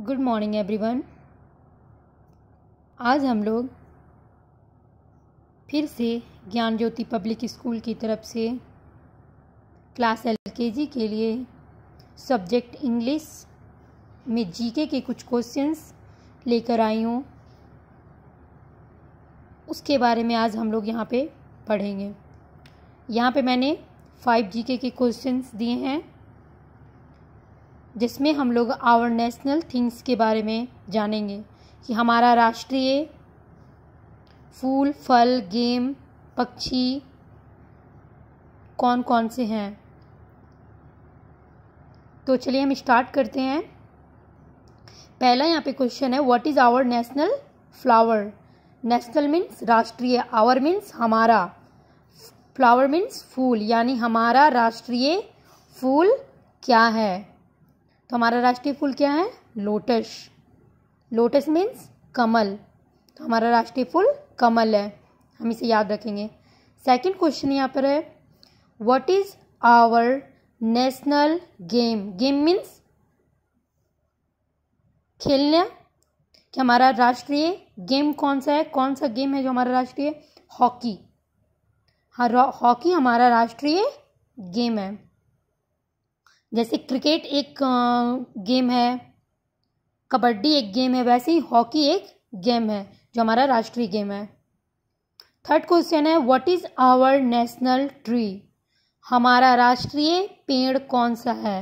good morning everyone आज हम लोग फिर से ज्ञान ज्योति पब्लिक स्कूल की तरफ से क्लास एल के जी के लिए सब्जेक्ट इंग्लिश में जीके के कुछ क्वेश्चंस लेकर आई हूँ उसके बारे में आज हम लोग यहाँ पे पढ़ेंगे यहाँ पे मैंने फाइव जीके के क्वेश्चंस दिए हैं जिसमें हम लोग आवर नेशनल थिंग्स के बारे में जानेंगे कि हमारा राष्ट्रीय फूल फल गेम पक्षी कौन कौन से हैं तो चलिए हम स्टार्ट करते हैं पहला यहाँ पे क्वेश्चन है what is our national flower national means राष्ट्रीय आवर मीन्स हमारा फ्लावर मीन्स फूल यानी हमारा राष्ट्रीय फूल क्या है तो हमारा राष्ट्रीय फूल क्या है लोटस लोटस मीन्स कमल तो हमारा राष्ट्रीय फूल कमल है हम इसे याद रखेंगे सेकंड क्वेश्चन यहाँ पर है what is our national game game means खेलना कि हमारा राष्ट्रीय गेम कौन सा है कौन सा गेम है जो हमारा राष्ट्रीय हॉकी हाँ, हॉकी हमारा राष्ट्रीय गेम है जैसे क्रिकेट एक गेम है कबड्डी एक गेम है वैसे ही हॉकी एक गेम है जो हमारा राष्ट्रीय गेम है थर्ड क्वेश्चन है what is our national tree हमारा राष्ट्रीय पेड़ कौन सा है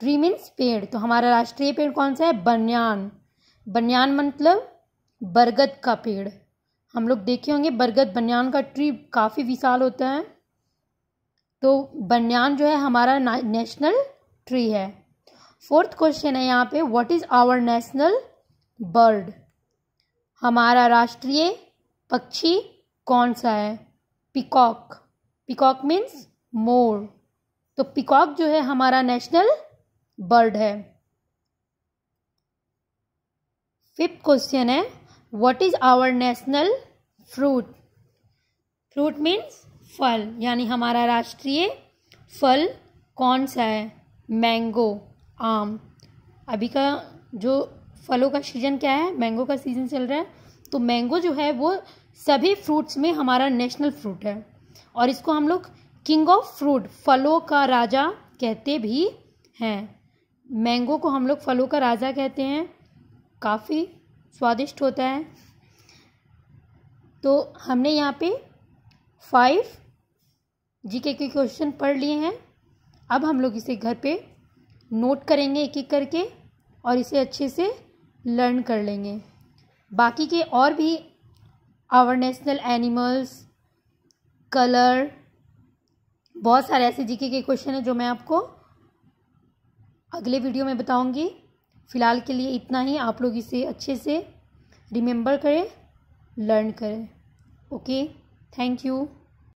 ट्री मीन्स पेड़ तो हमारा राष्ट्रीय पेड़ कौन सा है बनियान बनियान मतलब बरगद का पेड़ हम लोग देखे होंगे बरगद बनियान का ट्री काफ़ी विशाल होता है तो बनियान जो है हमारा नेशनल ट्री है फोर्थ क्वेश्चन है यहाँ पे what is our national bird हमारा राष्ट्रीय पक्षी कौन सा है पिकॉक पिकॉक मीन्स मोर तो पिकॉक जो है हमारा नेशनल बर्ड है फिफ्थ क्वेश्चन है what is our national fruit fruit means फल यानी हमारा राष्ट्रीय फल कौन सा है मैंगो आम अभी का जो फलों का सीज़न क्या है मैंगो का सीज़न चल रहा है तो मैंगो जो है वो सभी फ्रूट्स में हमारा नेशनल फ्रूट है और इसको हम लोग किंग ऑफ फ्रूट फलों का राजा कहते भी हैं मैंगो को हम लोग फलों का राजा कहते हैं काफ़ी स्वादिष्ट होता है तो हमने यहाँ पे फाइव जीके के क्वेश्चन पढ़ लिए हैं अब हम लोग इसे घर पे नोट करेंगे एक एक करके और इसे अच्छे से लर्न कर लेंगे बाकी के और भी आवर नेशनल एनिमल्स कलर बहुत सारे ऐसे जीके के क्वेश्चन हैं जो मैं आपको अगले वीडियो में बताऊंगी फ़िलहाल के लिए इतना ही आप लोग इसे अच्छे से रिमेंबर करें लर्न करें ओके थैंक यू